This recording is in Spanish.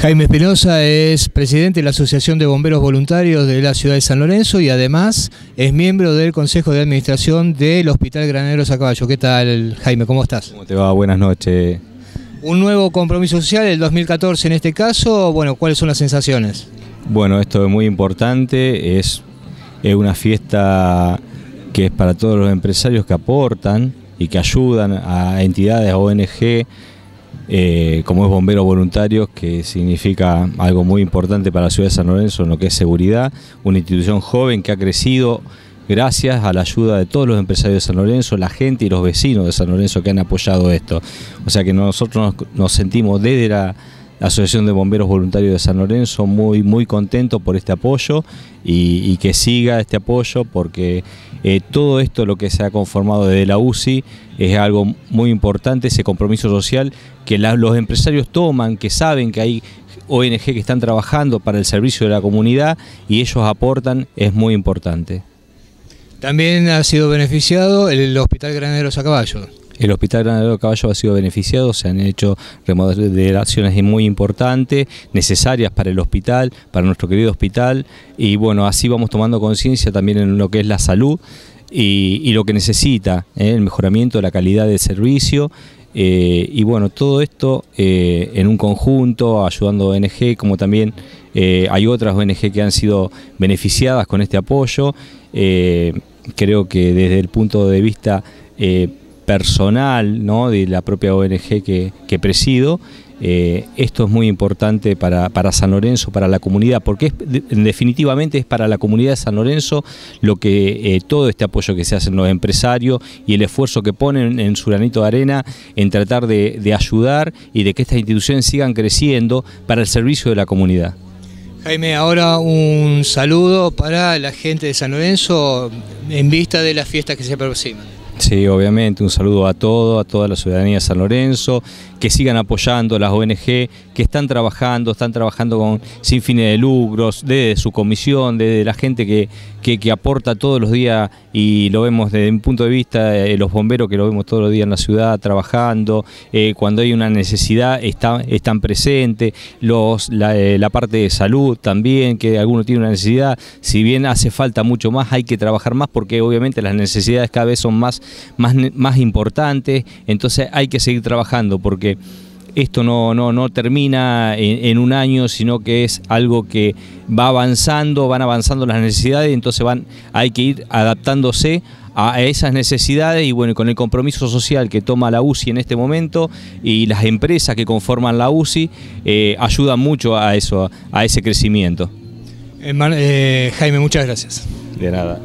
Jaime Espinosa es presidente de la Asociación de Bomberos Voluntarios de la Ciudad de San Lorenzo y además es miembro del Consejo de Administración del Hospital Graneros a Caballo. ¿Qué tal, Jaime? ¿Cómo estás? ¿Cómo te va? Buenas noches. Un nuevo compromiso social, el 2014 en este caso. Bueno, ¿cuáles son las sensaciones? Bueno, esto es muy importante. Es, es una fiesta que es para todos los empresarios que aportan y que ayudan a entidades, a ONG, eh, como es bomberos voluntarios, que significa algo muy importante para la ciudad de San Lorenzo en lo que es seguridad, una institución joven que ha crecido gracias a la ayuda de todos los empresarios de San Lorenzo, la gente y los vecinos de San Lorenzo que han apoyado esto. O sea que nosotros nos sentimos desde la Asociación de Bomberos Voluntarios de San Lorenzo, muy, muy contento por este apoyo y, que siga este apoyo porque eh, todo esto lo que se ha conformado desde la UCI es algo muy importante, ese compromiso social que los empresarios toman, que saben que hay ONG que están trabajando para el servicio de la comunidad y ellos aportan, es muy importante. También ha sido beneficiado el Hospital Graneros a Caballo. El Hospital Granadero Caballo ha sido beneficiado, se han hecho remodelaciones muy importantes, necesarias para el hospital, para nuestro querido hospital, y bueno, así vamos tomando conciencia también en lo que es la salud y, lo que necesita, ¿eh? el mejoramiento de la calidad de servicio eh, y bueno, todo esto eh, en un conjunto, ayudando a ONG, como también hay otras ONG que han sido beneficiadas con este apoyo. creo que desde el punto de vista personal ¿no? de la propia ONG que, presido. Eh, esto es muy importante para, para, San Lorenzo, para la comunidad, porque definitivamente es para la comunidad de San Lorenzo lo que eh, todo este apoyo que se hacen los empresarios y el esfuerzo que ponen en su granito de arena en tratar de, de ayudar y de que estas instituciones sigan creciendo para el servicio de la comunidad. Jaime, ahora un saludo para la gente de San Lorenzo en vista de las fiestas que se aproximan. Sí, obviamente, un saludo a todo, a toda la ciudadanía de San Lorenzo, que sigan apoyando a las ONG, que están trabajando, están trabajando con, sin fines de lucros, desde su comisión, desde la gente que, aporta todos los días y lo vemos desde un punto de vista eh, los bomberos que lo vemos todos los días en la ciudad trabajando, eh, cuando hay una necesidad están presentes, los, la, eh, la parte de salud también, que alguno tiene una necesidad, si bien hace falta mucho más, hay que trabajar más porque obviamente las necesidades cada vez son más más, más importantes. Entonces hay que seguir trabajando porque esto no, no, termina en, un año, sino que es algo que va avanzando, van avanzando las necesidades, entonces van, hay que ir adaptándose a esas necesidades y bueno, con el compromiso social que toma la UCI en este momento y las empresas que conforman la UCI eh, ayudan mucho a eso, a ese crecimiento. Eh, Jaime, muchas gracias. De nada.